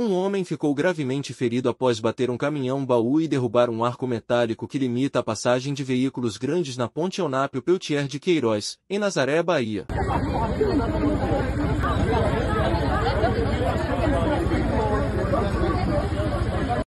Um homem ficou gravemente ferido após bater um caminhão-baú e derrubar um arco metálico que limita a passagem de veículos grandes na ponte onápio Peltier de Queiroz, em Nazaré, Bahia.